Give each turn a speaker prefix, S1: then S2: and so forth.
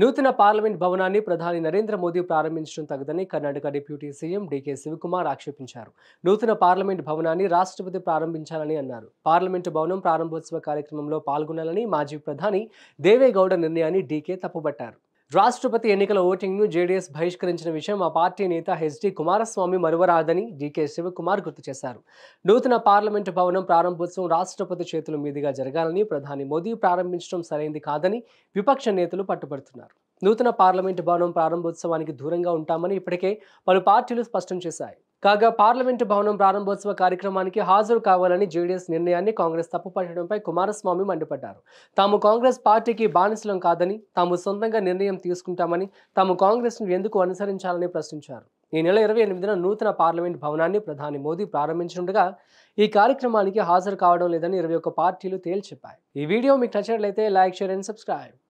S1: నూతన పార్లమెంట్ భవనాన్ని ప్రధాని నరేంద్ర మోదీ ప్రారంభించడం తగదని కర్ణాటక డిప్యూటీ సీఎం డీకే శివకుమార్ ఆక్షేపించారు నూతన పార్లమెంట్ భవనాన్ని రాష్ట్రపతి ప్రారంభించాలని అన్నారు పార్లమెంటు భవనం ప్రారంభోత్సవ కార్యక్రమంలో పాల్గొనాలని మాజీ ప్రధాని దేవేగౌడ నిర్ణయాన్ని డీకే తప్పుబట్టారు రాష్ట్రపతి ఎన్నికల ఓటింగ్ను జేడీఎస్ బహిష్కరించిన విషయం ఆ పార్టీ నేత హెచ్డి కుమారస్వామి మరువరాదని డీకే శివకుమార్ గుర్తు చేశారు నూతన పార్లమెంటు భవనం ప్రారంభోత్సవం రాష్ట్రపతి చేతుల మీదుగా జరగాలని ప్రధాని మోదీ ప్రారంభించడం సరైంది కాదని విపక్ష నేతలు పట్టుబడుతున్నారు నూతన పార్లమెంటు భవనం ప్రారంభోత్సవానికి దూరంగా ఉంటామని ఇప్పటికే పలు పార్టీలు స్పష్టం చేశాయి కాగా పార్లమెంటు భవనం ప్రారంభోత్సవ కార్యక్రమానికి హాజరు కావాలని జేడీఎస్ నిర్ణయాన్ని కాంగ్రెస్ తప్పుపట్టడంపై కుమారస్వామి మండిపడ్డారు తాము కాంగ్రెస్ పార్టీకి బానిసలం కాదని తాము సొంతంగా నిర్ణయం తీసుకుంటామని తాము కాంగ్రెస్ను ఎందుకు అనుసరించాలని ప్రశ్నించారు ఈ నెల ఇరవై ఎనిమిదిన నూతన పార్లమెంట్ భవనాన్ని ప్రధాని మోదీ ప్రారంభించనుండగా ఈ కార్యక్రమానికి హాజరు కావడం లేదని ఇరవై ఒక్క పార్టీలు తేల్చెప్పాయి ఈ వీడియో మీకు నచ్చినట్లయితే లైక్ షేర్ అండ్ సబ్స్క్రైబ్